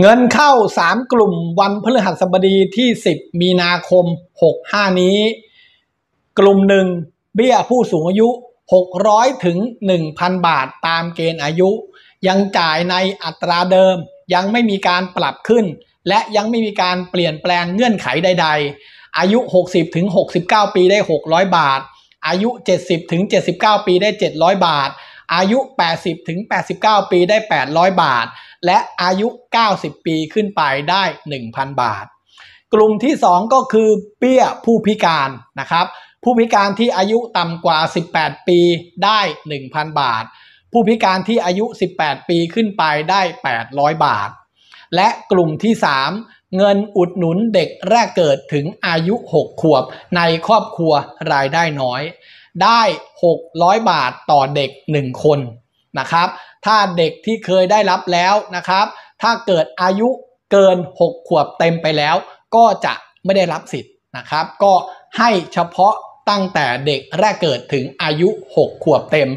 เงินเข้า 3 กลุ่มวันพฤหัสบดีที่ 10 มีนาคม 65 นี้ กลุ่มหนึ่งเบี้ยผู้สูงอายุ 600 ถึง 1,000 บาทตามเกณฑ์อายุ ยังจ่ายในอัตราเดิมยังไม่มีการปรับขึ้น และยังไม่มีการเปลี่ยนแปลงเงื่อนไขใดๆ อายุ 60 ถึง 69 ปีได้ 600 บาท อายุ 70 ถึง 79 ปีได้ 700 บาท อายุ 80 ถึง 89 ปีได้ 800 บาทและอายุ 90ปีขึ้นไปได้ 1,000บาท กลุ่มที่ 2 ก็คือ เปี้ยผู้พิการนะครับ ผู้พิการที่อายุต่ำกว่า 18 ปีได้ 1,000 บาท ผู้พิการที่อายุ 18 ปีขึ้นไปได้ 800 บาท และกลุ่มที่ 3 เงินอุดหนุนเด็กแรกเกิดถึงอายุ 6 ขวบในครอบครัวรายได้น้อย ได้ 600 บาทต่อเด็ก 1 คนนะครับถ้าเด็กที่เคยได้รับแล้วนะครับถ้าเกิดอายุเกิน 6 ขวบเต็มไปแล้ว ก็จะไม่ได้รับสิทธิ์นะครับ ก็ให้เฉพาะตั้งแต่เด็กแรกเกิดถึงอายุ 6 ขวบเต็ม